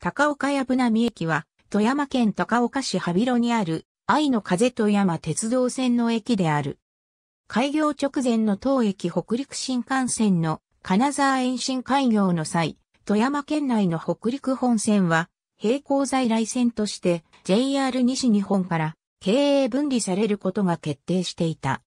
高岡やぶなみ駅は、富山県高岡市羽広にある、愛の風富山鉄道線の駅である。開業直前の当駅北陸新幹線の金沢延伸開業の際、富山県内の北陸本線は、並行在来線として JR 西日本から経営分離されることが決定していた。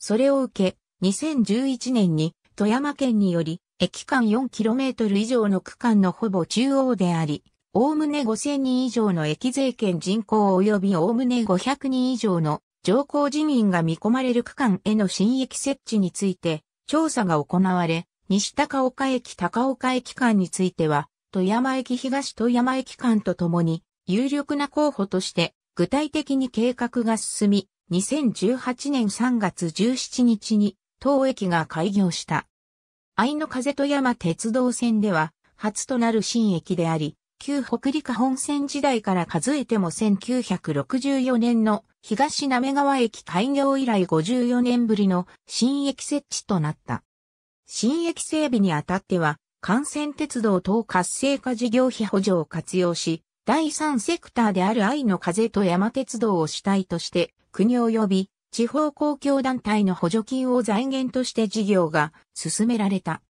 それを受け、2011年に富山県により駅間 4km 以上の区間のほぼ中央であり、おおむね5000人以上の駅税圏人口及びおおむね500人以上の乗降人員が見込まれる区間への新駅設置について調査が行われ、西高岡駅高岡駅間については、富山駅東富山駅間とともに有力な候補として具体的に計画が進み、2018年3月17日に当駅が開業した。愛の風と山鉄道線では、初となる新駅であり、旧北陸本線時代から数えても1964年の東滑川駅開業以来54年ぶりの新駅設置となった。新駅整備にあたっては、幹線鉄道等活性化事業費補助を活用し、第三セクターである愛の風と山鉄道を主体として、国及び地方公共団体の補助金を財源として事業が進められた。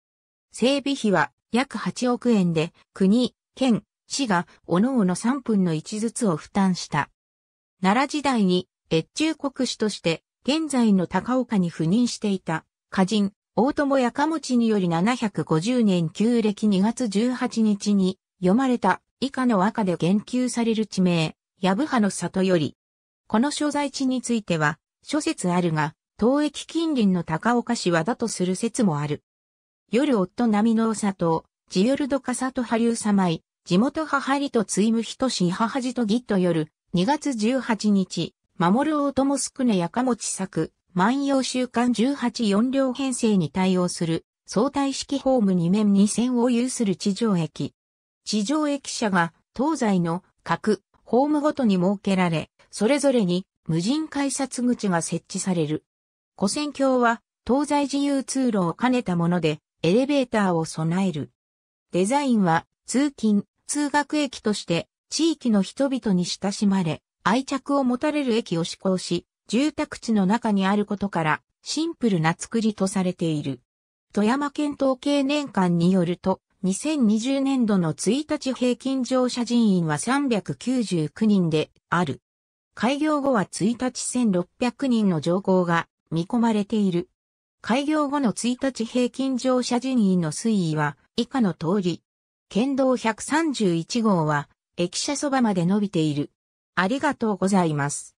整備費は約8億円で国、県、市が各々3分の1ずつを負担した。奈良時代に越中国主として現在の高岡に赴任していた歌人、大友やかもちにより750年旧暦2月18日に読まれた以下の和歌で言及される地名、やぶはの里より。この所在地については、諸説あるが、東駅近隣の高岡市はだとする説もある。夜夫並の佐藤、ジヨルドカサトハリューサマイ、地元母りと追い人ひし母じとぎっと夜、2月18日、守る大友もすくねやかもち作、万葉週刊184両編成に対応する、相対式ホーム2面2線を有する地上駅。地上駅舎が東西の各ホームごとに設けられ、それぞれに無人改札口が設置される。古戦橋は東西自由通路を兼ねたものでエレベーターを備える。デザインは通勤、通学駅として地域の人々に親しまれ愛着を持たれる駅を施行し住宅地の中にあることからシンプルな作りとされている。富山県統計年間によると、2020年度の1日平均乗車人員は399人である。開業後は1日1600人の乗降が見込まれている。開業後の1日平均乗車人員の推移は以下の通り。県道131号は駅舎そばまで伸びている。ありがとうございます。